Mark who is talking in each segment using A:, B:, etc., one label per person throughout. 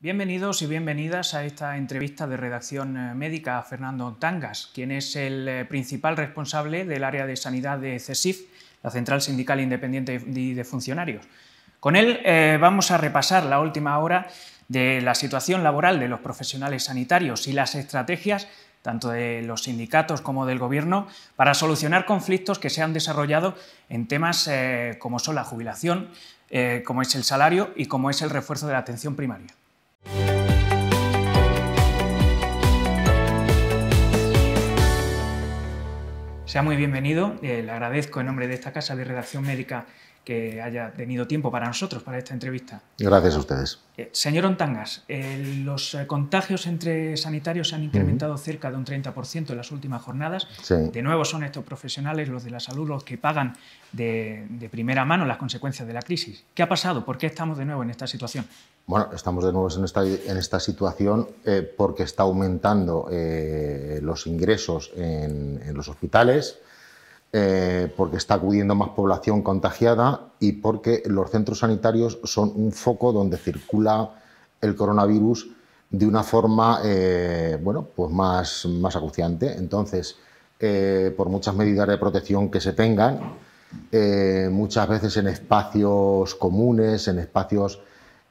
A: Bienvenidos y bienvenidas a esta entrevista de redacción eh, médica a Fernando Tangas, quien es el eh, principal responsable del área de sanidad de CESIF, la Central Sindical Independiente de Funcionarios. Con él eh, vamos a repasar la última hora de la situación laboral de los profesionales sanitarios y las estrategias tanto de los sindicatos como del gobierno, para solucionar conflictos que se han desarrollado en temas como son la jubilación, como es el salario y como es el refuerzo de la atención primaria. Sea muy bienvenido. Eh, le agradezco en nombre de esta casa de redacción médica que haya tenido tiempo para nosotros, para esta entrevista. Gracias a ustedes. Eh, señor Ontangas, eh, los eh, contagios entre sanitarios se han incrementado cerca de un 30% en las últimas jornadas. De nuevo son estos profesionales, los de la salud, los que pagan de, primera mano las consecuencias de la crisis. ¿Qué ha pasado? ¿Por qué estamos de nuevo en esta situación?
B: Bueno, estamos de nuevo en esta, situación porque está aumentando los ingresos en los hospitales. Eh, porque está acudiendo más población contagiada y porque los centros sanitarios son un foco donde circula el coronavirus de una forma eh, bueno, pues más, más acuciante. Entonces, eh, por muchas medidas de protección que se tengan, muchas veces en espacios comunes, en espacios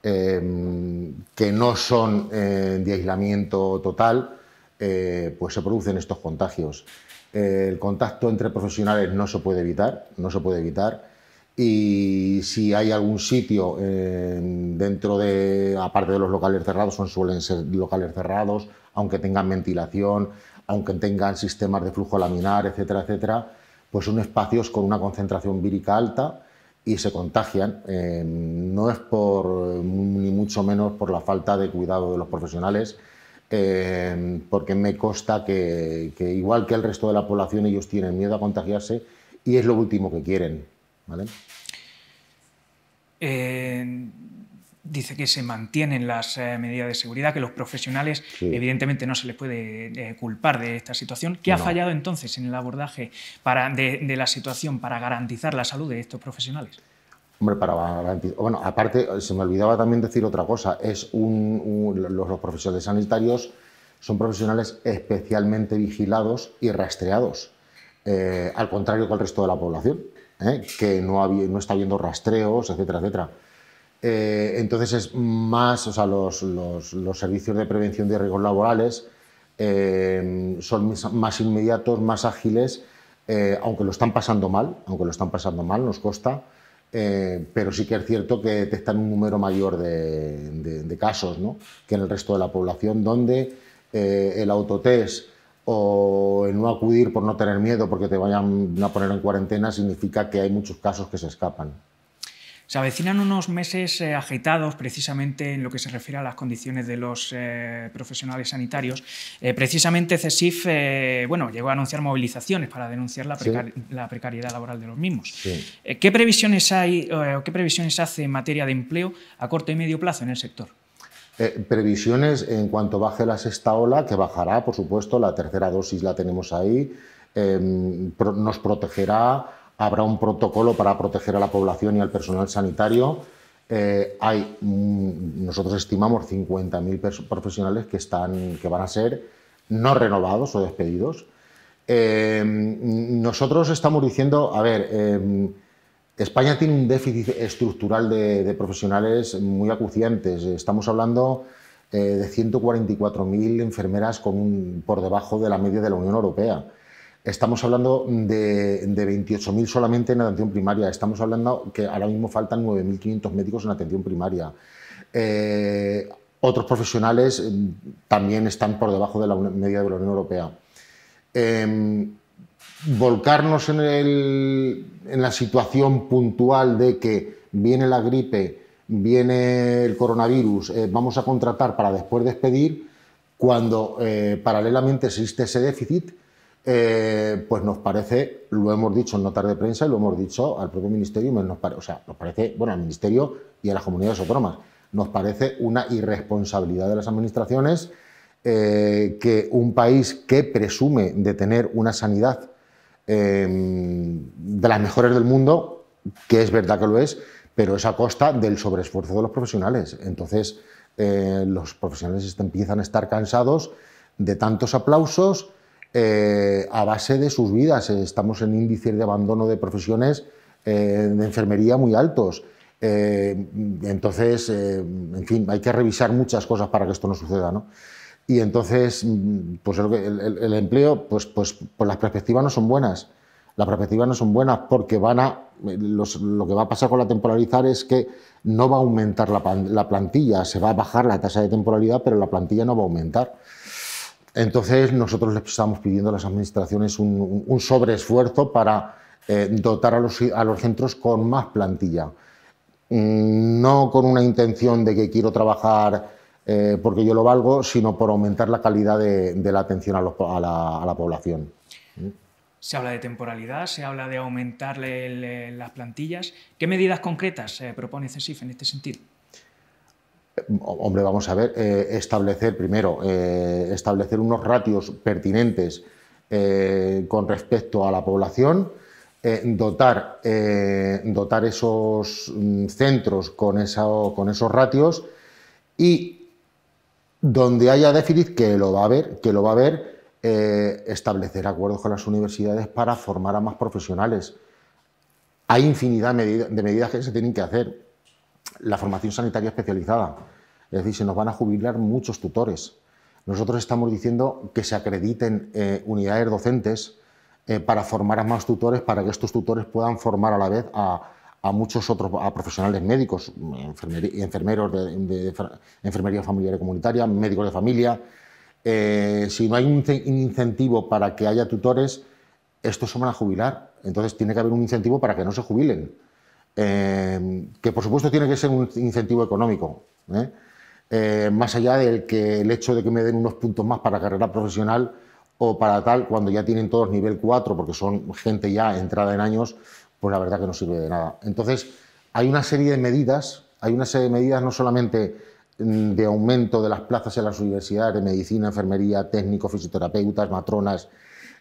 B: em, que no son de aislamiento total, pues se producen estos contagios el contacto entre profesionales no se puede evitar, no se puede evitar. Y si hay algún sitio dentro de, aparte de los locales cerrados, son, suelen ser locales cerrados, aunque tengan ventilación, aunque tengan sistemas de flujo laminar, etcétera, etcétera, pues son espacios con una concentración vírica alta y se contagian. Eh, no es por, ni mucho menos por la falta de cuidado de los profesionales, eh, porque me consta que, igual que el resto de la población, ellos tienen miedo a contagiarse y es lo último que quieren.
A: Eh, dice que se mantienen las eh, medidas de seguridad, que los profesionales
B: evidentemente
A: no se les puede culpar de esta situación. ¿Qué ha fallado entonces en el abordaje de, la situación para garantizar la salud de estos profesionales?
B: Hombre, Bueno, aparte, se me olvidaba también decir otra cosa. Es los, profesionales sanitarios son profesionales especialmente vigilados y rastreados, eh, al contrario que el resto de la población, eh, que no, está habiendo rastreos, etcétera, etcétera. Eh, entonces es más, o sea, los, servicios de prevención de riesgos laborales son más inmediatos, más ágiles, aunque lo están pasando mal, aunque lo están pasando mal, nos cuesta. Eh, pero sí que es cierto que detectan un número mayor de, casos que en el resto de la población, donde eh, el autotest o el no acudir por no tener miedo porque te vayan a poner en cuarentena significa que hay muchos casos que se escapan.
A: Se avecinan unos meses eh, agitados precisamente en lo que se refiere a las condiciones de los eh, profesionales sanitarios. Eh, precisamente CESIF bueno, llegó a anunciar movilizaciones para denunciar la, precariedad laboral de los mismos. ¿Qué previsiones hay qué previsiones hace en materia de empleo a corto y medio plazo en el sector?
B: previsiones en cuanto baje la sexta ola, que bajará, por supuesto, la tercera dosis la tenemos ahí, em, nos protegerá habrá un protocolo para proteger a la población y al personal sanitario. Eh, hay, mm, nosotros estimamos 50.000 profesionales que, están, que van a ser no renovados o despedidos. Eh, nosotros estamos diciendo, a ver, eh, España tiene un déficit estructural de, profesionales muy acuciantes. Estamos hablando de 144.000 enfermeras con por debajo de la media de la Unión Europea. Estamos hablando de, 28.000 solamente en atención primaria. Estamos hablando que ahora mismo faltan 9.500 médicos en atención primaria. Eh, otros profesionales mm, también están por debajo de la media de la Unión Europea. Em, volcarnos en, la situación puntual de que viene la gripe, viene el coronavirus, eh, vamos a contratar para después despedir, cuando eh, paralelamente existe ese déficit eh, pues nos parece, lo hemos dicho en notar de prensa y lo hemos dicho al propio Ministerio, o sea, nos parece, bueno, al Ministerio y a las comunidades autónomas, nos parece una irresponsabilidad de las administraciones eh, que un país que presume de tener una sanidad em, de las mejores del mundo, que es verdad que lo es, pero es a costa del sobreesfuerzo de los profesionales. Entonces, eh, los profesionales empiezan a estar cansados de tantos aplausos, eh, a base de sus vidas. Eh, estamos en índices de abandono de profesiones eh, de enfermería muy altos. entonces, en fin, hay que revisar muchas cosas para que esto no suceda. ¿no? Y entonces, mm, pues el, empleo, pues, pues, pues, las perspectivas no son buenas. Las perspectivas no son buenas porque van a, lo que va a pasar con la temporalizar es que no va a aumentar la plantilla, se va a bajar la tasa de temporalidad, pero la plantilla no va a aumentar. Entonces, nosotros les estamos pidiendo a las administraciones un, sobreesfuerzo para eh, dotar a los, centros con más plantilla. Mm, no con una intención de que quiero trabajar eh, porque yo lo valgo, sino por aumentar la calidad de, la atención a, la, a la población. ¿Mm?
A: Se habla de temporalidad, se habla de aumentar eh, las plantillas. ¿Qué medidas concretas propone CESIF en este sentido?
B: Hombre, vamos a ver, eh, establecer primero, eh, establecer unos ratios pertinentes eh, con respecto a la población, dotar, dotar esos mm, centros con, con esos ratios y donde haya déficit, que lo va a haber, que lo va a haber, establecer acuerdos con las universidades para formar a más profesionales. Hay infinidad de medidas que se tienen que hacer la formación sanitaria especializada. Es decir, se nos van a jubilar muchos tutores. Nosotros estamos diciendo que se acrediten eh, unidades docentes eh, para formar a más tutores, para que estos tutores puedan formar a la vez a, muchos otros a profesionales médicos, enfermeros de, enfermería familiar y comunitaria, médicos de familia. Eh, si no hay un incentivo para que haya tutores, estos se van a jubilar. Entonces tiene que haber un incentivo para que no se jubilen. Em, que por supuesto tiene que ser un incentivo económico, ¿eh? Eh, más allá del que el hecho de que me den unos puntos más para carrera profesional o para tal, cuando ya tienen todos nivel 4, porque son gente ya entrada en años, pues la verdad que no sirve de nada. Entonces, hay una serie de medidas, hay una serie de medidas no solamente mm, de aumento de las plazas en las universidades de medicina, enfermería, técnicos, fisioterapeutas, matronas,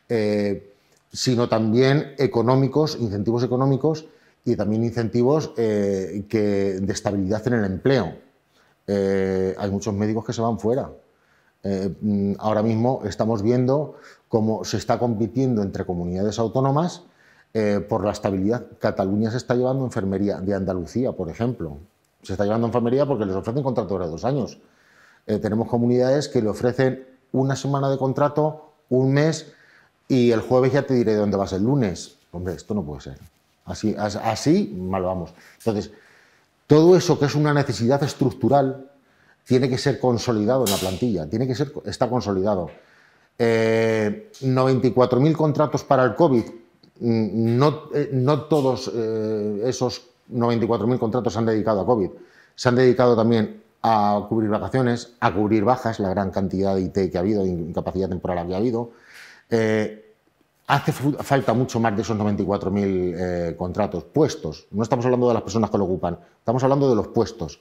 B: eh, sino también económicos, incentivos económicos, y también incentivos eh, que, de estabilidad en el empleo. Eh, hay muchos médicos que se van fuera. Eh, mm, ahora mismo estamos viendo cómo se está compitiendo entre comunidades autónomas por la estabilidad. Cataluña se está llevando enfermería de Andalucía, por ejemplo. Se está llevando enfermería porque les ofrecen contrato de dos años. tenemos comunidades que le ofrecen una semana de contrato, un mes, y el jueves ya te diré dónde vas el lunes. Hombre, esto no puede ser. Así, así mal vamos. Entonces, todo eso que es una necesidad estructural tiene que ser consolidado en la plantilla, tiene que ser, está consolidado. 94.000 eh, contratos para el COVID, mm, no, eh, no todos eh, esos 94.000 contratos se han dedicado a COVID, se han dedicado también a cubrir vacaciones, a cubrir bajas, la gran cantidad de IT que ha habido, incapacidad temporal que ha habido. Hace falta mucho más de esos 94.000 eh, contratos, puestos. No estamos hablando de las personas que lo ocupan, estamos hablando de los puestos.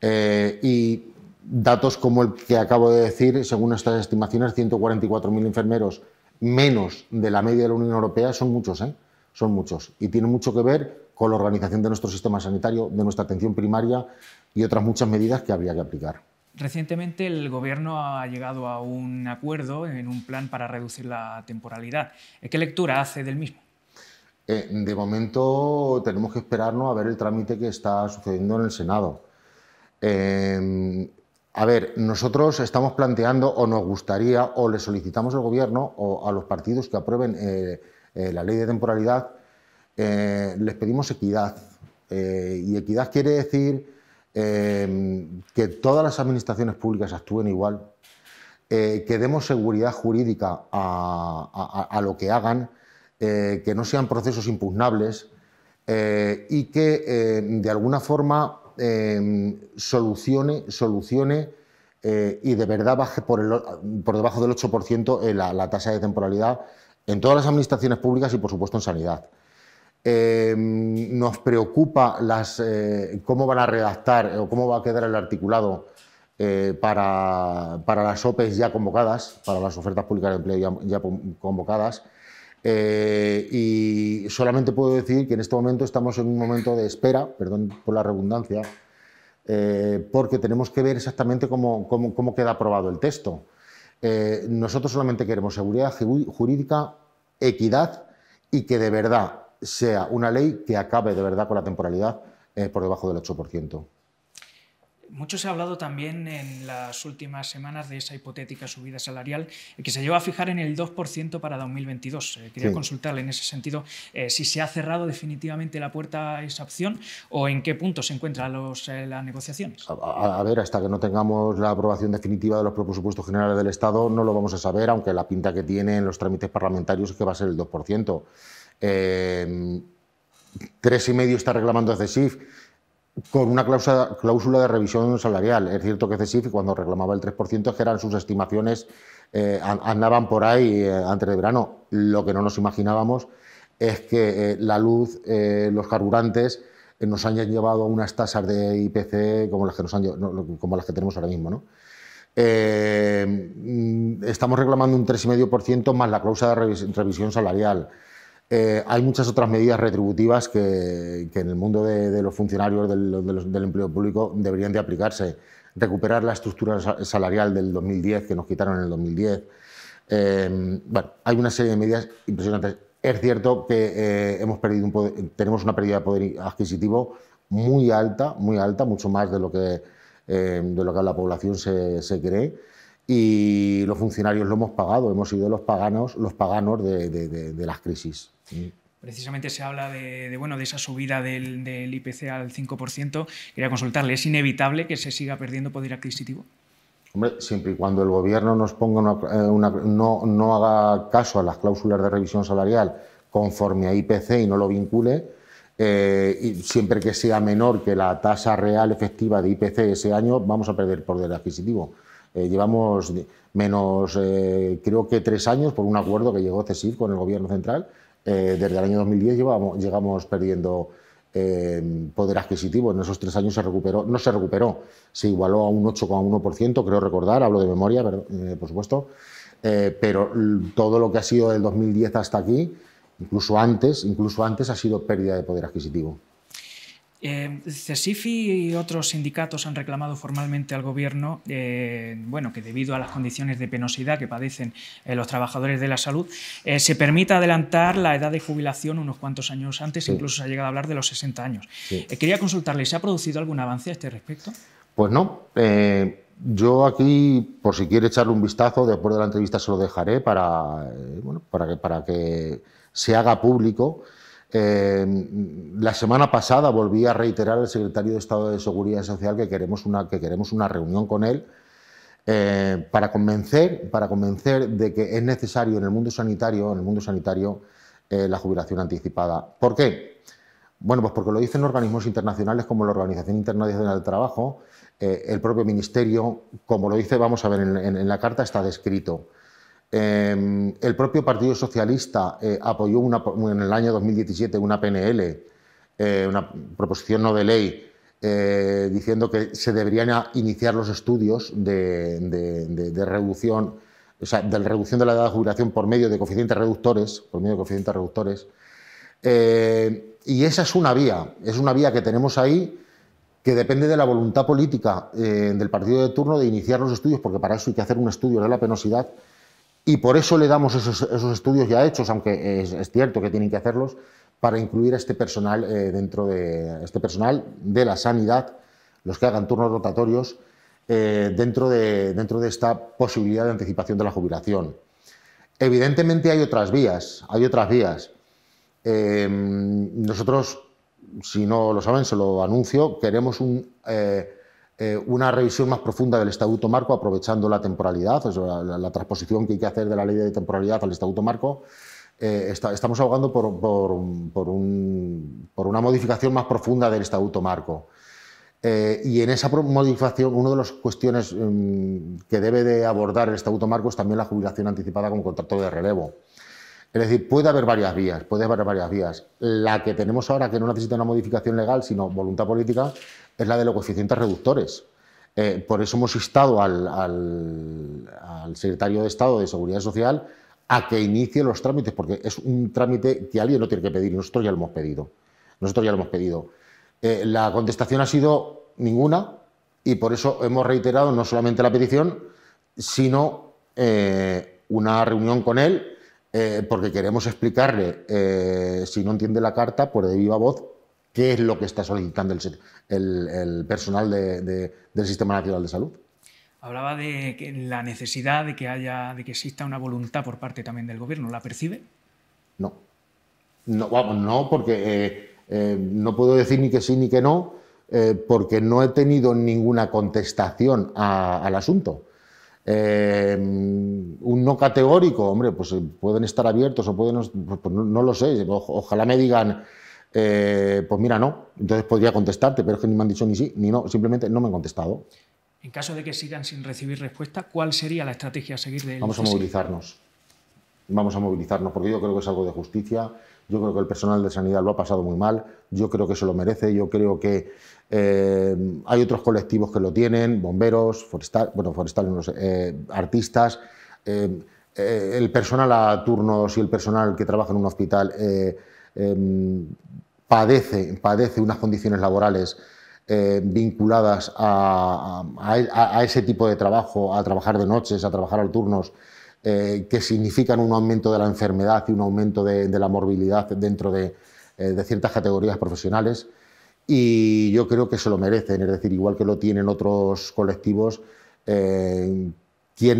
B: Eh, y datos como el que acabo de decir, según estas estimaciones, 144.000 enfermeros menos de la media de la Unión Europea son muchos, ¿eh? son muchos. Y tiene mucho que ver con la organización de nuestro sistema sanitario, de nuestra atención primaria y otras muchas medidas que habría que aplicar.
A: Recientemente el Gobierno ha llegado a un acuerdo en un plan para reducir la temporalidad. ¿Qué lectura hace
B: del mismo? Eh, de momento tenemos que esperarnos a ver el trámite que está sucediendo en el Senado. Eh, a ver, nosotros estamos planteando o nos gustaría o le solicitamos al Gobierno o a los partidos que aprueben eh, la ley de temporalidad, les pedimos equidad. y equidad quiere decir Em, que todas las administraciones públicas actúen igual, eh, que demos seguridad jurídica a, lo que hagan, eh, que no sean procesos impugnables eh, y que em, de alguna forma em, solucione, solucione y de verdad baje por, debajo del 8% la tasa de temporalidad en todas las administraciones públicas y por supuesto en sanidad. Em, nos preocupa eh, cómo van a redactar eh, o cómo va a quedar el articulado eh, para, las OPEs ya convocadas, para las ofertas públicas de empleo ya, convocadas. y solamente puedo decir que en este momento estamos en un momento de espera, perdón por la redundancia, porque tenemos que ver exactamente cómo queda aprobado el texto. nosotros solamente queremos seguridad jurídica, equidad y que de verdad sea una ley que acabe de verdad con la temporalidad por debajo del 8%.
A: Mucho se ha hablado también en las últimas semanas de esa hipotética subida salarial que se lleva a fijar en el 2% para 2022. Eh, quería consultarle en ese sentido eh, si se ha cerrado definitivamente la puerta a esa opción o en qué punto se encuentran los, eh, las negociaciones.
B: A, ver, hasta que no tengamos la aprobación definitiva de los presupuestos generales del Estado no lo vamos a saber, aunque la pinta que tiene en los trámites parlamentarios es que va a ser el 2%. 3,5% eh, tres y medio está reclamando a CESIF con una cláusula, de revisión salarial. Es cierto que CESIF, cuando reclamaba el 3%, es que eran sus estimaciones, eh, andaban por ahí eh, antes de verano. Lo que no nos imaginábamos es que la luz, los carburantes, nos hayan llevado a unas tasas de IPC como las que, tenemos ahora mismo. Mm, estamos reclamando un 3,5% más la cláusula de revisión salarial. Eh, hay muchas otras medidas retributivas que, en el mundo de, los funcionarios del, empleo público deberían de aplicarse. Recuperar la estructura salarial del 2010 que nos quitaron en el 2010. Eh, bueno, hay una serie de medidas impresionantes. Es cierto que eh, hemos perdido tenemos una pérdida de poder adquisitivo muy alta, muy alta, mucho más de lo que, de lo que la población se, cree y los funcionarios lo hemos pagado, hemos sido los paganos, los paganos de las crisis.
A: Precisamente se habla de, esa subida del, IPC al 5%. Quería consultarle, ¿es inevitable que se siga perdiendo poder adquisitivo?
B: Hombre, siempre y cuando el gobierno eh, no, haga caso a las cláusulas de revisión salarial conforme a IPC y no lo vincule, eh, siempre que sea menor que la tasa real efectiva de IPC ese año, vamos a perder poder adquisitivo. Eh, llevamos menos, creo que tres años por un acuerdo que llegó cesir con el gobierno central, eh, desde el año 2010 llegamos perdiendo eh, poder adquisitivo. En esos tres años se recuperó, no se recuperó, se igualó a un 8,1%, creo recordar, hablo de memoria, eh, por supuesto, pero todo lo que ha sido del 2010 hasta aquí, incluso antes, incluso antes ha sido pérdida de poder adquisitivo.
A: Eh, y otros sindicatos han reclamado formalmente al Gobierno eh, bueno, que debido a las condiciones de penosidad que padecen eh, los trabajadores de la salud, eh, se permita adelantar la edad de jubilación unos cuantos años antes, incluso se ha llegado a hablar de los 60 años. quería consultarle, ¿se ha producido algún avance a este respecto?
B: Pues no. yo aquí, por si quiere echarle un vistazo, después de la entrevista se lo dejaré para, bueno, para, que, para que se haga público eh, la semana pasada volví a reiterar al secretario de Estado de Seguridad Social que queremos una, que queremos una reunión con él eh, para, convencer, para convencer de que es necesario en el mundo sanitario, en el mundo sanitario eh, la jubilación anticipada. ¿Por qué? Bueno, pues porque lo dicen organismos internacionales como la Organización Internacional del Trabajo, el propio Ministerio, como lo dice, vamos a ver, en la carta está descrito. Em, el propio Partido Socialista eh, apoyó en el año 2017 una PNL, eh, una proposición no de ley, eh, diciendo que se deberían iniciar los estudios de, reducción, o sea, de la reducción de la edad de jubilación por medio de coeficientes reductores, por medio de coeficientes reductores. y esa es una vía, es una vía que tenemos ahí que depende de la voluntad política del partido de turno de iniciar los estudios, porque para eso hay que hacer un estudio de la penosidad y por eso le damos esos, estudios ya hechos, aunque es, cierto que tienen que hacerlos, para incluir a este personal eh, dentro de este personal de la sanidad, los que hagan turnos rotatorios, eh, dentro, de, dentro de esta posibilidad de anticipación de la jubilación. Evidentemente hay otras vías, hay otras vías. Em, nosotros, si no lo saben, se lo anuncio, queremos un, eh, eh, una revisión más profunda del Estatuto Marco, aprovechando la temporalidad, la, transposición que hay que hacer de la ley de temporalidad al Estatuto Marco. Eh, estamos abogando por, una modificación más profunda del Estatuto Marco. Eh, y en esa modificación, una de las cuestiones mm, que debe de abordar el Estatuto Marco es también la jubilación anticipada como contrato de relevo. Es decir, puede haber varias vías, puede haber varias vías. La que tenemos ahora, que no necesita una modificación legal, sino voluntad política, es la de los coeficientes reductores. Eh, por eso hemos instado al, secretario de Estado de Seguridad Social a que inicie los trámites, porque es un trámite que alguien no tiene que pedir y nosotros ya lo hemos pedido. Nosotros ya lo hemos pedido. Eh, la contestación ha sido ninguna y por eso hemos reiterado no solamente la petición, sino eh, una reunión con él, porque queremos explicarle, si no entiende la carta, por pues de viva voz, qué es lo que está solicitando el, personal del Sistema Nacional de Salud.
A: Hablaba de la necesidad de que haya, de que exista una voluntad por parte también del gobierno. ¿La percibe?
B: No. No, no, porque eh, eh, no puedo decir ni que sí ni que no, eh, porque no he tenido ninguna contestación al asunto. un no categórico, hombre, pues pueden estar abiertos o pueden, no, pues, pues, lo sé. ojalá me digan, eh, pues mira, no. Entonces podría contestarte, pero es que ni me han dicho ni sí ni no, simplemente no me han contestado.
A: En caso de que sigan sin recibir respuesta, ¿cuál sería la estrategia a seguir de Vamos a
B: movilizarnos. Vamos a movilizarnos, porque yo creo que es algo de justicia. Yo creo que el personal de sanidad lo ha pasado muy mal. Yo creo que se lo merece. Yo creo que eh, hay otros colectivos que lo tienen: bomberos, forestal, bueno, forestales, eh, artistas. el personal a turnos y el personal que trabaja en un hospital Em, padece, padece unas condiciones laborales eh, vinculadas a, ese tipo de trabajo, a trabajar de noches, a trabajar al turnos, eh, que significan un aumento de la enfermedad y un aumento de, la morbilidad dentro de, eh, de, ciertas categorías profesionales. Y yo creo que se lo merecen, es decir, igual que lo tienen otros colectivos, ¿quién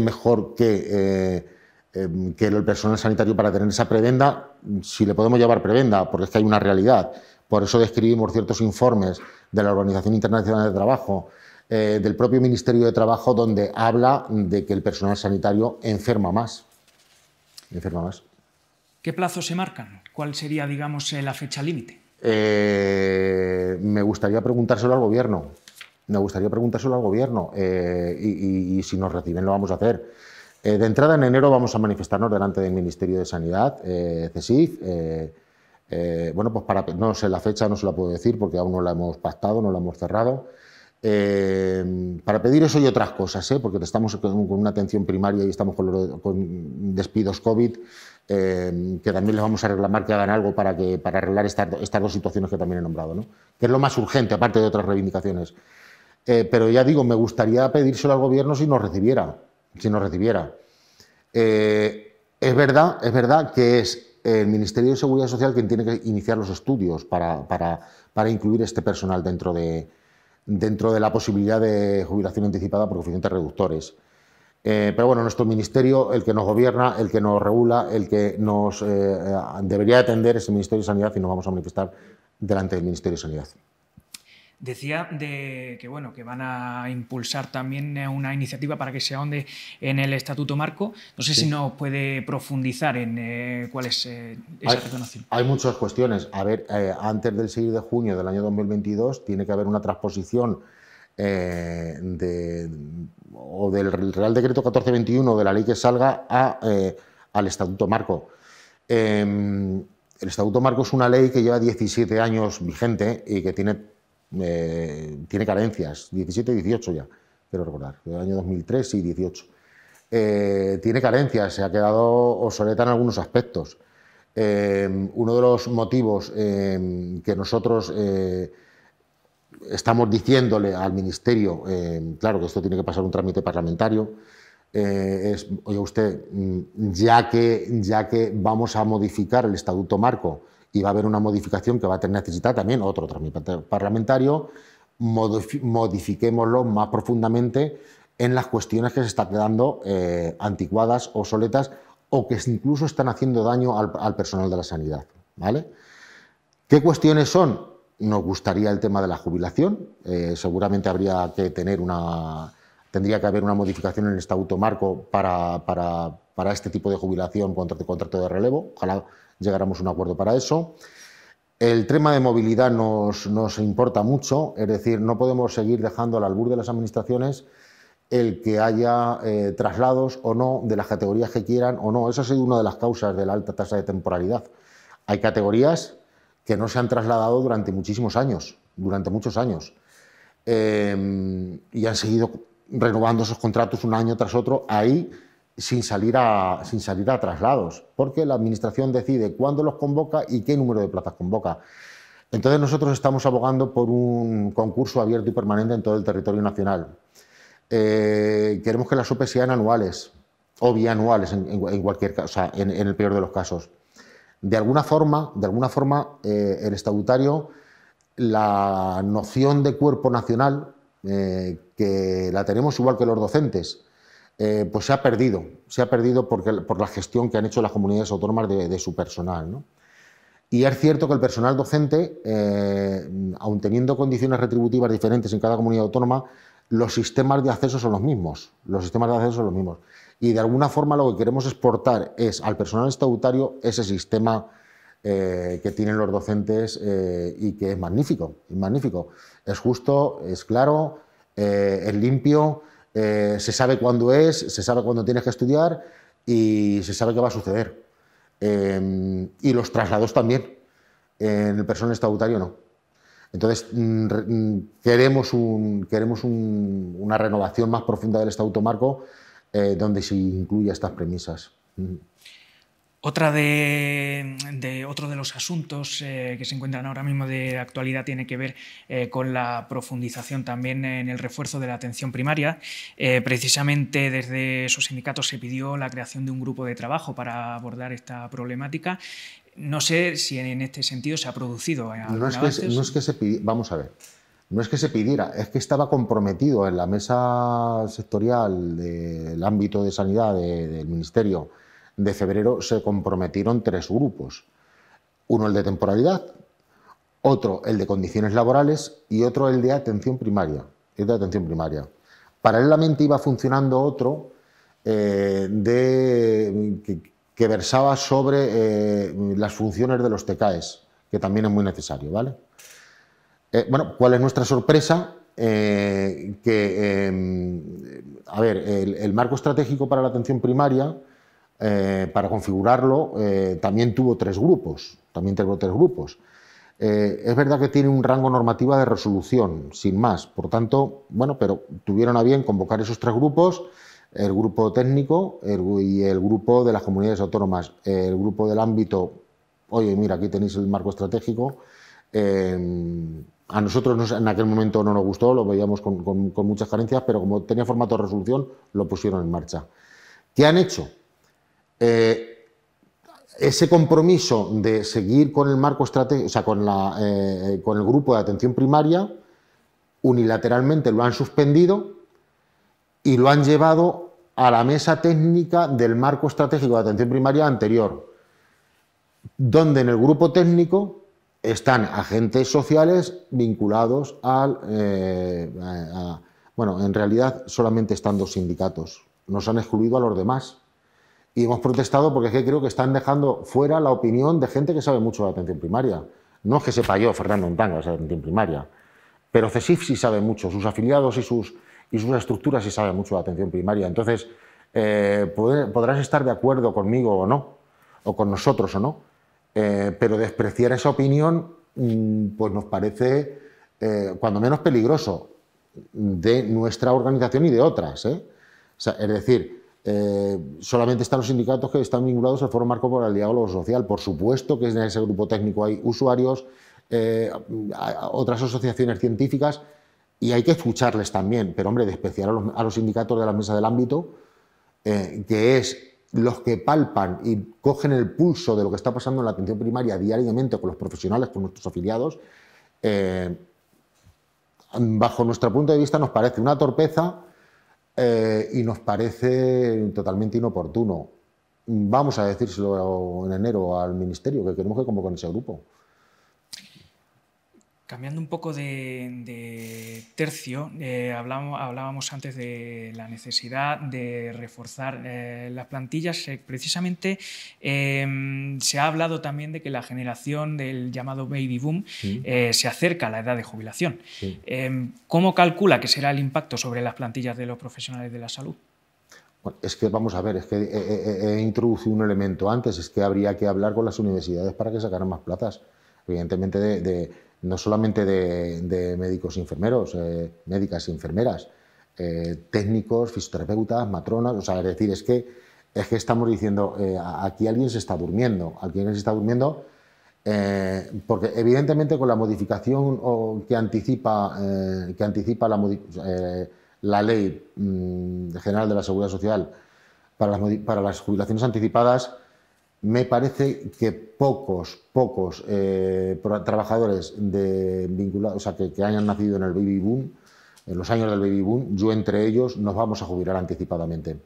B: mejor que Em, que el personal sanitario para tener esa prebenda, si le podemos llevar prebenda, porque es que hay una realidad. Por eso describimos ciertos informes de la Organización Internacional de Trabajo, eh, del propio Ministerio de Trabajo, donde habla de que el personal sanitario enferma más. Enferma más.
A: ¿Qué plazos se marcan? ¿Cuál sería, digamos, eh, la fecha límite?
B: Eh, me gustaría preguntárselo al gobierno. Me gustaría preguntárselo al gobierno. y si nos reciben, lo vamos a hacer. Eh, de entrada, en enero vamos a manifestarnos delante del Ministerio de Sanidad, eh, eh, eh, bueno, pues para, no sé la fecha, no se la puedo decir porque aún no la hemos pactado, no la hemos cerrado. para pedir eso y otras cosas, porque estamos con, una atención primaria y estamos con, despidos COVID, que también les vamos a reclamar que hagan algo para, que, para arreglar estas, estas dos situaciones que también he nombrado, ¿no? que es lo más urgente, aparte de otras reivindicaciones. pero ya digo, me gustaría pedírselo al Gobierno si nos recibiera si no recibiera. Eh, es, verdad, es verdad que es el Ministerio de Seguridad Social quien tiene que iniciar los estudios para, para, para incluir este personal dentro de, dentro de la posibilidad de jubilación anticipada por coeficientes reductores. Eh, pero bueno, nuestro ministerio, el que nos gobierna, el que nos regula, el que nos eh, debería atender es el Ministerio de Sanidad y nos vamos a manifestar delante del Ministerio de Sanidad.
A: Decía de que, bueno, que van a impulsar también una iniciativa para que se ahonde en el Estatuto Marco. No sé si nos puede profundizar en eh, cuál es eh, esa hay,
B: hay, muchas cuestiones. A ver, eh, antes del 6 de junio del año 2022 tiene que haber una transposición de, o del Real Decreto 1421 de la ley que salga a, al Estatuto Marco. Em, el Estatuto Marco es una ley que lleva 17 años vigente y que tiene tiene carencias, 17 y 18 ya, quiero recordar, del año 2003 y 18. Eh, tiene carencias, se ha quedado obsoleta en algunos aspectos. Eh, uno de los motivos eh, que nosotros estamos diciéndole al Ministerio, claro que esto tiene que pasar un trámite parlamentario, es, oye usted, mm, ya que, ya que vamos a modificar el Estatuto Marco, y va a haber una modificación que va a tener necesidad también otro trámite parlamentario, modifiquémoslo más profundamente en las cuestiones que se están quedando eh, anticuadas, obsoletas o que incluso están haciendo daño al, personal de la sanidad. ¿vale? ¿Qué cuestiones son? Nos gustaría el tema de la jubilación. Eh, seguramente habría que tener una, tendría que haber una modificación en el estatuto marco para, para, para este tipo de jubilación contra contrato de relevo. Ojalá llegáramos a un acuerdo para eso. El tema de movilidad nos, importa mucho, es decir, no podemos seguir dejando al albur de las administraciones el que haya eh, traslados o no de las categorías que quieran o no. Esa ha sido una de las causas de la alta tasa de temporalidad. Hay categorías que no se han trasladado durante muchísimos años, durante muchos años, eh, y han seguido renovando esos contratos un año tras otro. Ahí sin salir, a, sin salir a traslados, porque la Administración decide cuándo los convoca y qué número de plazas convoca. Entonces nosotros estamos abogando por un concurso abierto y permanente en todo el territorio nacional. Eh, queremos que las OPE sean anuales o bianuales en, en cualquier en, el peor de los casos. De alguna forma, de alguna forma eh, el estatutario, la noción de cuerpo nacional, eh, que la tenemos igual que los docentes, eh, pues se ha perdido, se ha perdido por la gestión que han hecho las comunidades autónomas de, su personal. Y es cierto que el personal docente, eh, aun teniendo condiciones retributivas diferentes en cada comunidad autónoma, los sistemas de acceso son los mismos. Los sistemas de acceso son los mismos. Y de alguna forma lo que queremos exportar es al personal estatutario ese sistema eh, que tienen los docentes y que es magnífico, es magnífico. Es justo, es claro, es limpio eh, se sabe cuándo es, se sabe cuándo tienes que estudiar y se sabe qué va a suceder. Em, y los traslados también. En el personal estatutario no. Entonces, mm, mm, queremos, queremos una renovación más profunda del Estatuto Marco eh, donde se incluya estas premisas.
A: Mm. Otra de, otro de los asuntos eh, que se encuentran ahora mismo de actualidad tiene que ver eh, con la profundización también en el refuerzo de la atención primaria. Eh, precisamente desde esos sindicatos se pidió la creación de un grupo de trabajo para abordar esta problemática. No sé si en este sentido se ha producido. No es,
B: que, se pidiera, vamos a ver, no es que se pidiera, es que estaba comprometido en la mesa sectorial del ámbito de sanidad del Ministerio de febrero se comprometieron tres grupos. Uno el de temporalidad, otro el de condiciones laborales y otro el de atención primaria. atención primaria. Paralelamente iba funcionando otro eh, de, que, versaba sobre eh, las funciones de los TCAES, que también es muy necesario. ¿vale? Eh, bueno, ¿cuál es nuestra sorpresa? que, a ver, el marco estratégico para la atención primaria eh, para configurarlo, eh, también tuvo tres grupos. También tuvo tres grupos. Eh, es verdad que tiene un rango normativa de resolución, sin más. Por tanto, bueno, pero tuvieron a bien convocar esos tres grupos, el grupo técnico y el grupo de las comunidades autónomas, el grupo del ámbito, oye, mira, aquí tenéis el marco estratégico. A nosotros en aquel momento no nos gustó, lo veíamos con, con, muchas carencias, pero como tenía formato de resolución, lo pusieron en marcha. ¿Qué han hecho? Eh, ese compromiso de seguir con el marco estratégico, o sea, con, la, eh, con el grupo de atención primaria, unilateralmente lo han suspendido y lo han llevado a la mesa técnica del marco estratégico de atención primaria anterior, donde en el grupo técnico están agentes sociales vinculados al... Eh, bueno, en realidad solamente están dos sindicatos, nos han excluido a los demás. Y hemos protestado porque es que creo que están dejando fuera la opinión de gente que sabe mucho de atención primaria. No es que sepa yo, Fernando Entanga, de atención primaria, pero CESIF sí sabe mucho, sus afiliados y sus, y sus estructuras sí saben mucho de atención primaria. Entonces, eh, podrás estar de acuerdo conmigo o no, o con nosotros o no, eh, pero despreciar esa opinión mm, pues nos parece eh, cuando menos peligroso de nuestra organización y de otras. es decir, eh, solamente están los sindicatos que están vinculados al Foro Marco por el Diálogo Social. Por supuesto que en ese grupo técnico hay usuarios, eh, otras asociaciones científicas, y hay que escucharles también, pero hombre, de especial a los sindicatos de la mesa del ámbito, eh, que es los que palpan y cogen el pulso de lo que está pasando en la atención primaria diariamente con los profesionales, con nuestros afiliados, bajo nuestro punto de vista nos parece una torpeza eh, y nos parece totalmente inoportuno. Vamos a decírselo en enero al Ministerio, que queremos que con ese grupo.
A: Cambiando un poco de, tercio, eh, hablábamos antes de la necesidad de reforzar eh, las plantillas. Eh, precisamente em, se ha hablado también de que la generación del llamado baby boom se acerca a la edad de jubilación. Em, ¿Cómo calcula que será el impacto sobre las plantillas de los profesionales de la salud?
B: Es que, vamos a ver, es que he, introducido un elemento antes, es que habría que hablar con las universidades para que sacaran más plazas, evidentemente de no solamente de, médicos y enfermeros, eh, médicas y enfermeras, eh, técnicos, fisioterapeutas, matronas, o sea, es decir, es que, es que estamos diciendo, eh, aquí alguien se está durmiendo, alguien se está durmiendo, porque evidentemente con la modificación que anticipa, que anticipa la, ley mm, general de la seguridad social para las jubilaciones anticipadas, me parece que pocos, pocos eh, trabajadores vinculados, que, hayan nacido en el baby boom, en los años del baby boom, yo entre ellos, nos vamos a jubilar anticipadamente.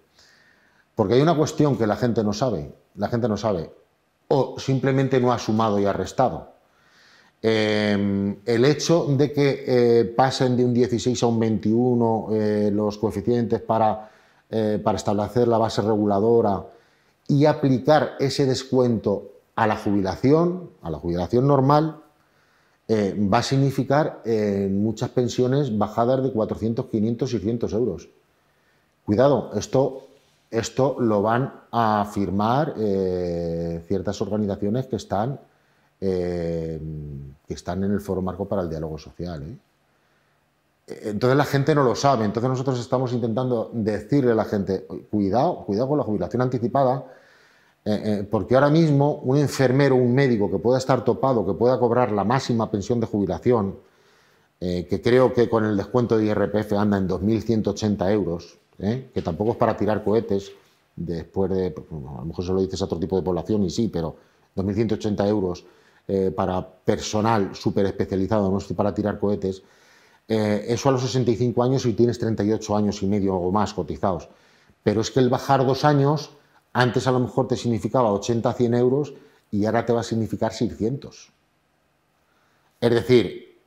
B: Porque hay una cuestión que la gente no sabe, la gente no sabe, o simplemente no ha sumado y ha restado. Em, el hecho de que eh, pasen de un 16 a un 21 eh, los coeficientes para, para establecer la base reguladora, y aplicar ese descuento a la jubilación, a la jubilación normal, eh, va a significar en eh, muchas pensiones bajadas de 400, 500, 600 euros. Cuidado, esto, esto lo van a firmar eh, ciertas organizaciones que están, que están en el Foro Marco para el Diálogo Social. Entonces la gente no lo sabe, entonces nosotros estamos intentando decirle a la gente, cuidado, cuidado con la jubilación anticipada, eh, eh, porque ahora mismo un enfermero, un médico que pueda estar topado, que pueda cobrar la máxima pensión de jubilación, eh, que creo que con el descuento de IRPF anda en 2.180 euros, que tampoco es para tirar cohetes, después de, pues, a lo mejor se lo dices a otro tipo de población y sí, pero 2.180 euros para personal súper especializado, no estoy para tirar cohetes, eso a los 65 años y tienes 38 años y medio o más cotizados. Pero es que el bajar dos años antes a lo mejor te significaba 80, 100 euros y ahora te va a significar 600. Es decir,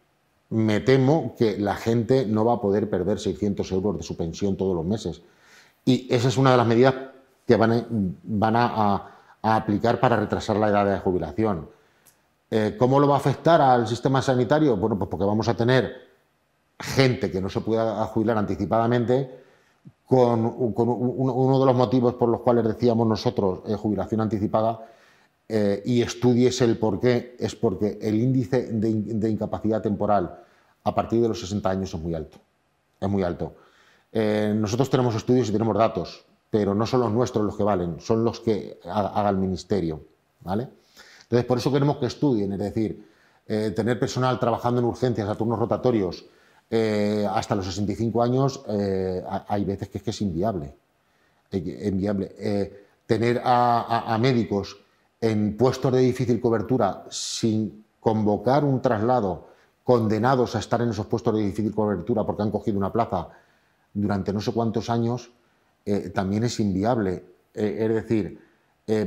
B: me temo que la gente no va a poder perder 600 euros de su pensión todos los meses. Y esa es una de las medidas que van a, aplicar para retrasar la edad de jubilación. Eh, ¿Cómo lo va a afectar al sistema sanitario? Bueno, pues porque vamos a tener gente que no se pueda jubilar anticipadamente con, uno, de los motivos por los cuales decíamos nosotros eh, jubilación anticipada eh, y estudies el por qué, es porque el índice de, incapacidad temporal a partir de los 60 años es muy alto. Es muy alto. Eh, nosotros tenemos estudios y tenemos datos, pero no son los nuestros los que valen, son los que haga, el ministerio. ¿vale? Entonces, por eso queremos que estudien, es decir, tener personal trabajando en urgencias a turnos rotatorios, eh, hasta los 65 años eh, hay veces que es, que es inviable. Eh, tener a, médicos en puestos de difícil cobertura sin convocar un traslado, condenados a estar en esos puestos de difícil cobertura porque han cogido una plaza durante no sé cuántos años, también es inviable. es decir,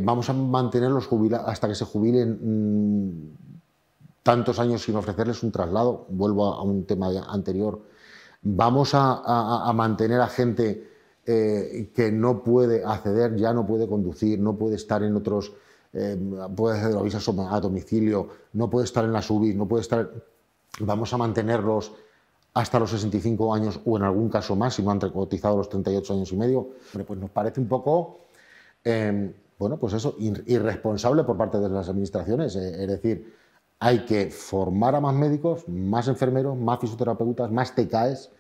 B: vamos a mantenerlos hasta que se jubilen mm, tantos años sin ofrecerles un traslado, vuelvo a un tema anterior, vamos a, mantener a gente eh, que no puede acceder, ya no puede conducir, no puede estar en otros, eh, puede hacer visa a domicilio, no puede estar en la UBI, no puede estar... Vamos a mantenerlos hasta los 65 años o en algún caso más, si no han cotizado los 38 años y medio, pues nos parece un poco, eh, bueno, pues eso, irresponsable por parte de las administraciones. es decir, hay que formar a más médicos, más enfermeros, más fisioterapeutas, más TKs,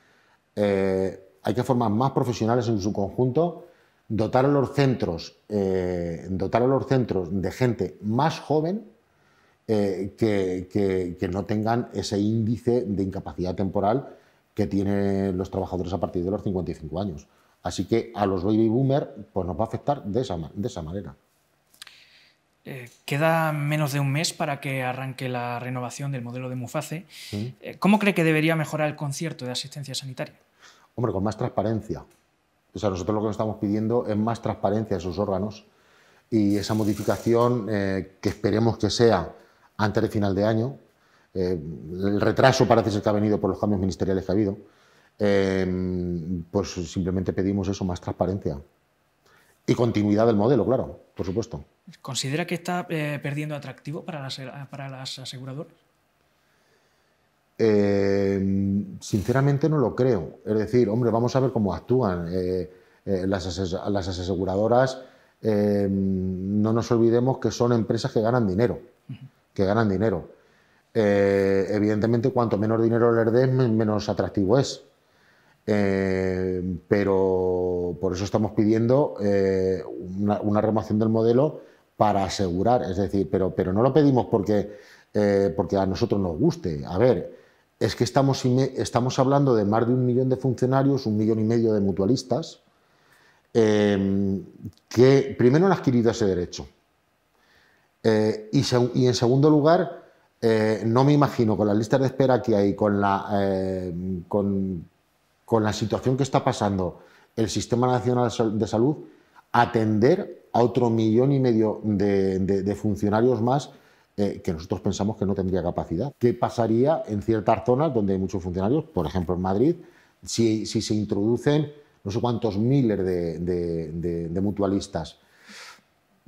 B: eh, hay que formar más profesionales en su conjunto, dotar a los centros, eh, dotar a los centros de gente más joven eh, que, no tengan ese índice de incapacidad temporal que tienen los trabajadores a partir de los 55 años. Así que a los baby boomers pues nos va a afectar de esa manera.
A: Eh, queda menos de un mes para que arranque la renovación del modelo de Muface. Mm. Eh, ¿Cómo cree que debería mejorar el concierto de asistencia
B: sanitaria? Hombre, con más transparencia. sea, nosotros lo que nos estamos pidiendo es más transparencia de sus órganos y esa modificación eh, que esperemos que sea antes del final de año. el retraso parece ser que ha venido por los cambios ministeriales que ha habido. pues simplemente pedimos eso, más transparencia. Y continuidad del modelo, claro, por supuesto.
A: ¿Considera que está eh, perdiendo atractivo para las, eh, aseguradoras?
B: Eh, sinceramente no lo creo. Es decir, hombre, vamos a ver cómo actúan las, aseguradoras. no nos olvidemos que son empresas que ganan dinero, que ganan dinero. evidentemente, cuanto menos dinero les des, menos atractivo es. pero por eso estamos pidiendo una, remoción del modelo para asegurar, es decir, pero, pero no lo pedimos porque, eh, porque a nosotros nos guste. A ver, es que estamos, estamos hablando de más de un millón de funcionarios, un millón y medio de mutualistas, em, que primero han adquirido ese derecho. Eh, y, en segundo lugar, eh, no me imagino con las listas de espera que hay, con la, con la situación que está pasando el Sistema Nacional de Salud, atender a otro millón y medio de, funcionarios más eh, que nosotros pensamos que no tendría capacidad. ¿Qué pasaría en ciertas zonas donde hay muchos funcionarios, por ejemplo en Madrid, si, se introducen no sé cuántos miles de, mutualistas?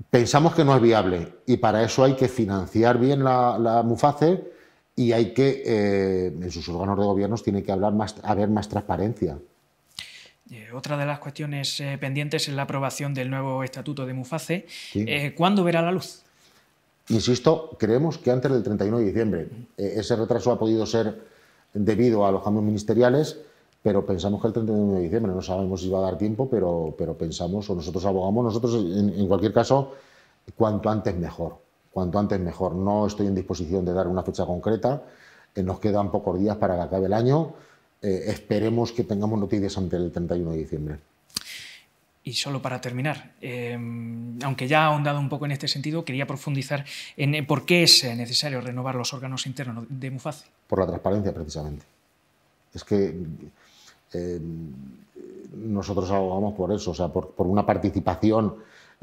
B: Pensamos que no es viable y para eso hay que financiar bien la, MUFACE y hay que, eh, en sus órganos de gobierno, tiene que hablar más, haber más transparencia.
A: Eh, otra de las cuestiones eh, pendientes es la aprobación del nuevo estatuto de Muface. Eh, ¿Cuándo verá la luz?
B: Insisto, creemos que antes del 31 de diciembre. ese retraso ha podido ser debido a los cambios ministeriales, pero pensamos que el 31 de diciembre, no sabemos si va a dar tiempo, pero, pero pensamos, o nosotros abogamos, nosotros en, en cualquier caso, cuanto antes mejor. Cuanto antes mejor. No estoy en disposición de dar una fecha concreta, nos quedan pocos días para que acabe el año eh, esperemos que tengamos noticias antes del 31 de diciembre.
A: Y solo para terminar, em, aunque ya ha ahondado un poco en este sentido, quería profundizar en eh, por qué es eh, necesario renovar los órganos internos de Muface.
B: Por la transparencia, precisamente. Es que em, nosotros abogamos por eso, o sea, por, una participación,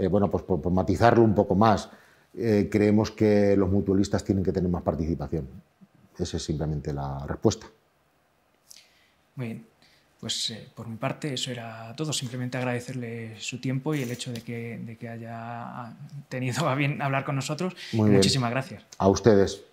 B: bueno, pues por, matizarlo un poco más. creemos que los mutualistas tienen que tener más participación. Esa es simplemente la respuesta.
A: Muy bien. Pues eh, por mi parte eso era todo. Simplemente agradecerle su tiempo y el hecho de que, haya tenido a bien hablar con nosotros. Muchísimas gracias.
B: A ustedes.